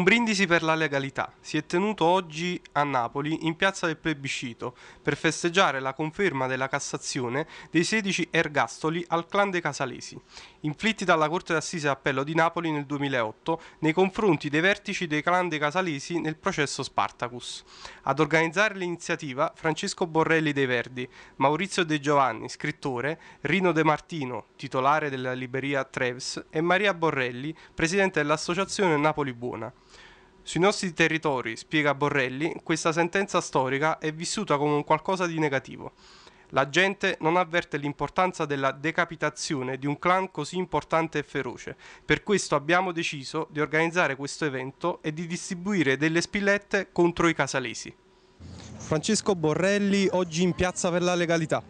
Un brindisi per la legalità si è tenuto oggi a Napoli in piazza del plebiscito per festeggiare la conferma della Cassazione dei 16 ergastoli al clan dei Casalesi, inflitti dalla Corte d'Assise Appello di Napoli nel 2008 nei confronti dei vertici dei clan dei Casalesi nel processo Spartacus. Ad organizzare l'iniziativa Francesco Borrelli dei Verdi, Maurizio De Giovanni, scrittore, Rino De Martino, titolare della libreria Treves, e Maria Borrelli, presidente dell'Associazione Napoli Buona. Sui nostri territori, spiega Borrelli, questa sentenza storica è vissuta come un qualcosa di negativo. La gente non avverte l'importanza della decapitazione di un clan così importante e feroce. Per questo abbiamo deciso di organizzare questo evento e di distribuire delle spillette contro i casalesi. Francesco Borrelli, oggi in piazza per la legalità.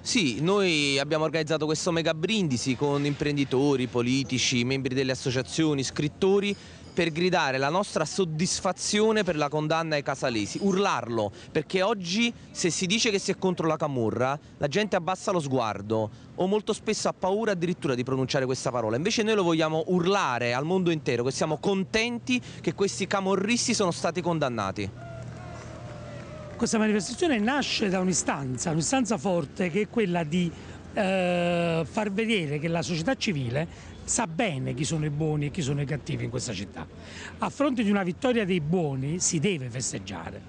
Sì, noi abbiamo organizzato questo mega brindisi con imprenditori, politici, membri delle associazioni, scrittori per gridare la nostra soddisfazione per la condanna ai casalesi, urlarlo, perché oggi se si dice che si è contro la camurra, la gente abbassa lo sguardo o molto spesso ha paura addirittura di pronunciare questa parola. Invece noi lo vogliamo urlare al mondo intero, che siamo contenti che questi camorristi sono stati condannati. Questa manifestazione nasce da un'istanza, un'istanza forte che è quella di eh, far vedere che la società civile sa bene chi sono i buoni e chi sono i cattivi in questa città. A fronte di una vittoria dei buoni si deve festeggiare.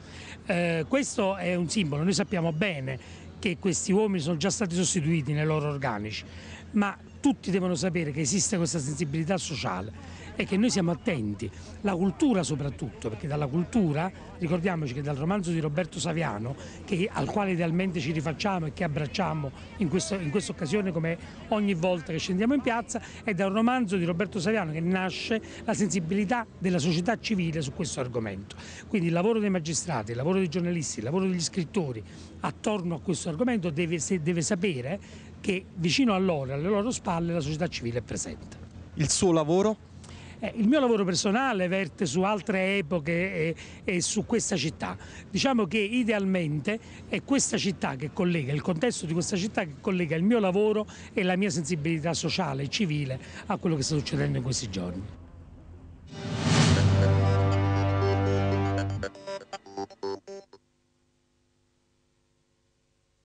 Eh, questo è un simbolo, noi sappiamo bene che questi uomini sono già stati sostituiti nei loro organici, ma tutti devono sapere che esiste questa sensibilità sociale e che noi siamo attenti, la cultura soprattutto, perché dalla cultura, ricordiamoci che dal romanzo di Roberto Saviano, che, al quale idealmente ci rifacciamo e che abbracciamo in, questo, in questa occasione come ogni volta che scendiamo in piazza, è dal romanzo di Roberto Saviano che nasce la sensibilità della società civile su questo argomento. Quindi il lavoro dei magistrati, il lavoro dei giornalisti, il lavoro degli scrittori attorno a questo argomento deve, deve sapere che vicino a loro, alle loro spalle, la società civile è presente. Il suo lavoro? Eh, il mio lavoro personale verte su altre epoche e, e, su questa città. Diciamo che idealmente è questa città che collega, il contesto di questa città che collega il mio lavoro e la mia sensibilità sociale e civile a quello che sta succedendo in questi giorni.